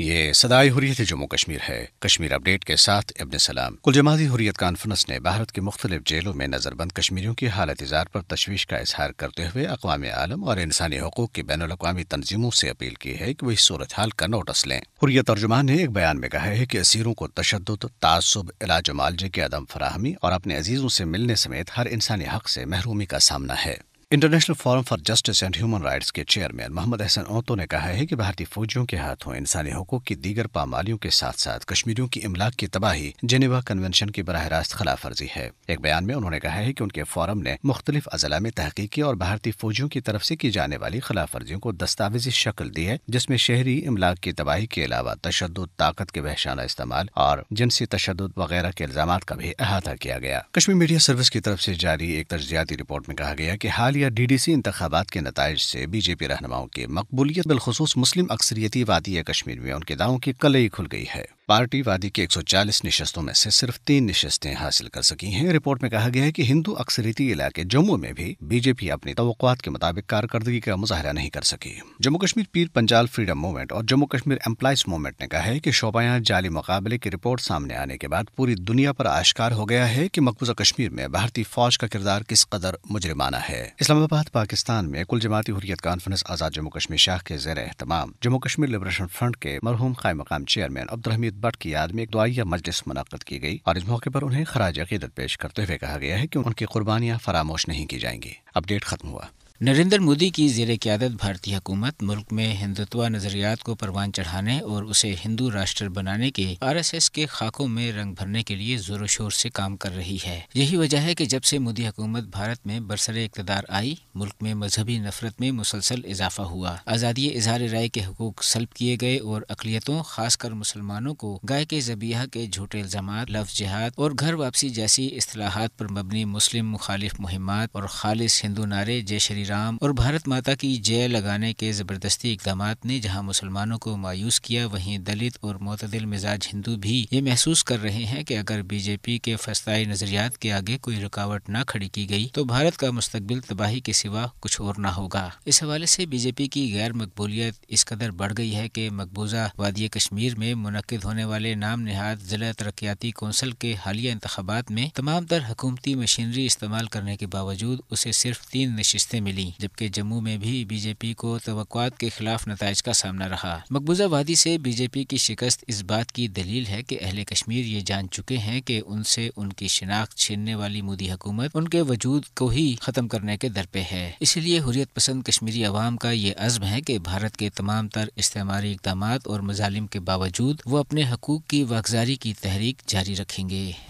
ये सदाई हुरियत जम्मू कश्मीर है कश्मीर अपडेट के साथ इबन सलाम कुल जमाती हुरियत कॉन्फ्रेंस ने भारत के मुख्तलि जेलों में नजरबंद कश्मीरियों की हालत इजार पर तशवीश का इजहार करते हुए अकवा आलम और इंसानी हकूक की बैन अवी तनजीमों से अपील की है कि वो इस सूरत हाल का नोटिस लें हुरियत तर्जुमान ने एक बयान में कहा है कि असीरों को तशद तासब इलाज मालजे की अदम फराहमी और अपने अजीजों से मिलने समेत हर इंसानी हक से महरूमी का सामना है international forum for justice and human rights के चेयरमैन मोहम्मद अहसन ओतो ने कहा है कि भारतीय फौजियों के हाथों इंसानी हकूक की दीगर पामालियों के साथ साथ कश्मीरियों की इमलाक की तबाही जेनेवा कन्वेंशन की बरह रास्त खिलाफ वर्जी है एक बयान में उन्होंने कहा है कि उनके फोरम ने मुख्तलिफ अजला में तहकीकी और भारतीय फौजियों की तरफ से की जाने वाली खिलाफ वर्जियों को दस्तावेजी शक्ल दी है जिसमें शहरी इमलाक की तबाही के अलावा तशद ताकत के वहशाना इस्तेमाल और जिनसी तशद वगैरह के इल्जाम का भी अहाता किया गया कश्मीर मीडिया सर्विस की तरफ से जारी एक तजियाती रिपोर्ट में कहा गया कि हाल या डीडीसी इंतबात के नतज से बीजेपी रहनुमाओं की मकबूलियत बिलखसूस मुस्लिम अक्सरियती वादी कश्मीर में उनके दावों की कलई खुल गई है पार्टी वादी की 140 निशस्तों में से सिर्फ तीन निशस्तें हासिल कर सकी हैं रिपोर्ट में कहा गया है कि हिंदू अक्सरीती इलाके जम्मू में भी बीजेपी अपनी तो के मुताबिक कारकर्दगी का मुजाहरा नहीं कर सकी जम्मू कश्मीर पीर पंजाल फ्रीडम मूवमेंट और जम्मू कश्मीर एम्प्लाइज मूवमेंट ने कहा है कि शोपाया जाली मुकाबले की रिपोर्ट सामने आने के बाद पूरी दुनिया पर आश्कार हो गया है कि मकबूजा कश्मीर में भारतीय फौज का किरदार किस कदर मुजरिमाना है इस्लामाबाद पाकिस्तान में कुल जमाती हुरियत कॉन्फ्रेंस आजाद जम्मू कश्मीर शाह के जेर एहतमाम जम्मू कश्मीर लिबरेशन फ्रंट के मरहूम खाए मकाम चेयरमैन अब्दुलहमीद बट की याद में एक दुआया मजलिस मुनद की गई और इस मौके पर उन्हें खराज अकीदत पेश करते हुए कहा गया है कि उनकी कुर्बानियां फरामोश नहीं की जाएंगी अपडेट खत्म हुआ नरेंद्र मोदी की जेर क्यादत भारतीय हुकूमत मुल्क में हिंदुत्व नज़रियात को परवान चढ़ाने और उसे हिंदू राष्ट्र बनाने के आरएसएस के खाकों में रंग भरने के लिए जोरों शोर से काम कर रही है यही वजह है कि जब से मोदी हुकूमत भारत में बरसर इकतदार आई मुल्क में मजहबी नफरत में मुसलसल इजाफा हुआ आज़ादी इजहार राय के हकूक सल्ब किए गए और अकलीतों खासकर मुसलमानों को गाय के जबिया के झूठे इल्जाम लफ जहाद और घर वापसी जैसी असलाहत पर मबनी मुस्लिम मुखालिफ मुहिम और खालिश हिंदू नारे जय शरीर राम और भारत माता की जय लगाने के ज़बरदस्ती इकदाम ने जहाँ मुसलमानों को मायूस किया वहीं दलित और मतदिल मिजाज हिंदू भी ये महसूस कर रहे हैं कि अगर बीजेपी के फस्ताई नज़रियात के आगे कोई रुकावट न खड़ी की गई तो भारत का मुस्तबिल तबाही के सिवा कुछ और न होगा इस हवाले से बीजेपी की गैर मकबूलियत इस कदर बढ़ गई है कि मकबूजा वादी कश्मीर में मुनद होने वाले नाम नहाद जिला तरक्याती कौंसिल के हालिया इंतबात में तमाम तर हकूमती मशीनरी इस्तेमाल करने के बावजूद उसे सिर्फ तीन नशस्तें मिली मिली जबकि जम्मू में भी बीजेपी को तो के खिलाफ नतज का सामना रहा मकबूजा वादी से बीजेपी की शिकस्त इस बात की दलील है कि अहले कश्मीर ये जान चुके हैं कि उनसे उनकी शिनाख्त छीनने वाली मोदी हुकूमत उनके वजूद को ही खत्म करने के दर पे है इसलिए हुरियत पसंद कश्मीरी अवाम का ये अज़म है कि भारत के तमाम तर इस्तेमारी इकदाम और मजालिम के बावजूद वो अपने हकूक़ की वागजारी की तहरीक जारी रखेंगे